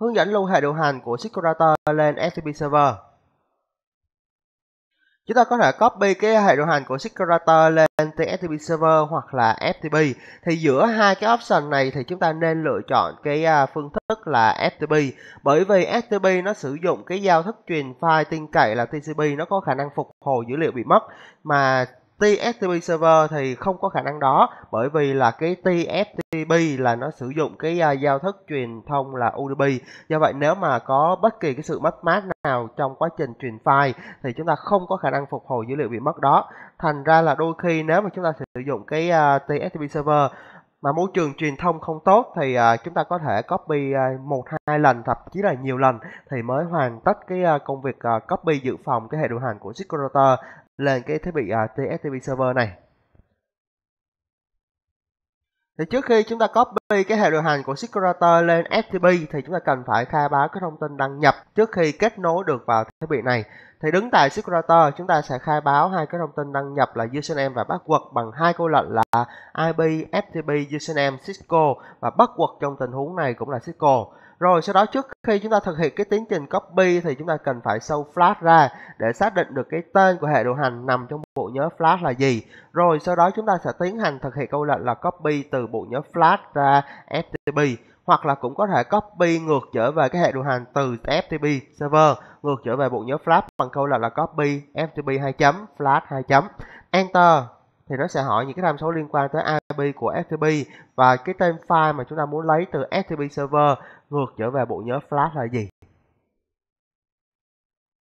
hướng dẫn lưu hệ điều hành của SQLite lên FTP server. Chúng ta có thể copy cái hệ điều hành của SQLite lên FTP server hoặc là FTP. Thì giữa hai cái option này thì chúng ta nên lựa chọn cái à, phương thức là FTP. Bởi vì FTP nó sử dụng cái giao thức truyền file tin cậy là TCP nó có khả năng phục hồi dữ liệu bị mất mà TFTP server thì không có khả năng đó bởi vì là cái TFTP là nó sử dụng cái uh, giao thức truyền thông là UDP. Do vậy nếu mà có bất kỳ cái sự mất mát nào trong quá trình truyền file thì chúng ta không có khả năng phục hồi dữ liệu bị mất đó. Thành ra là đôi khi nếu mà chúng ta sử dụng cái uh, à, TFTP server mà môi trường truyền thông không tốt thì à, chúng ta có thể copy à, một hai lần thậm chí là nhiều lần thì mới hoàn tất cái à, công việc à, copy dự phòng cái hệ điều hành của SQL Router lên cái thiết bị à, TFTP server này thì trước khi chúng ta copy cái hệ điều hành của Securator lên FTP thì chúng ta cần phải khai báo cái thông tin đăng nhập trước khi kết nối được vào thiết bị này. Thì đứng tại Securator chúng ta sẽ khai báo hai cái thông tin đăng nhập là username và password bằng hai câu lệnh là IP FTP username Cisco và password trong tình huống này cũng là Cisco. Rồi sau đó trước khi chúng ta thực hiện cái tiến trình copy thì chúng ta cần phải show flash ra để xác định được cái tên của hệ điều hành nằm trong bộ nhớ flash là gì. Rồi sau đó chúng ta sẽ tiến hành thực hiện câu lệnh là copy từ bộ nhớ flash ra FTP hoặc là cũng có thể copy ngược trở về cái hệ điều hành từ FTP server ngược trở về bộ nhớ flash bằng câu lệnh là copy FTP 2 chấm flash 2 chấm enter thì nó sẽ hỏi những cái tham số liên quan tới IP của FTP và cái tên file mà chúng ta muốn lấy từ FTP server ngược trở về bộ nhớ flash là gì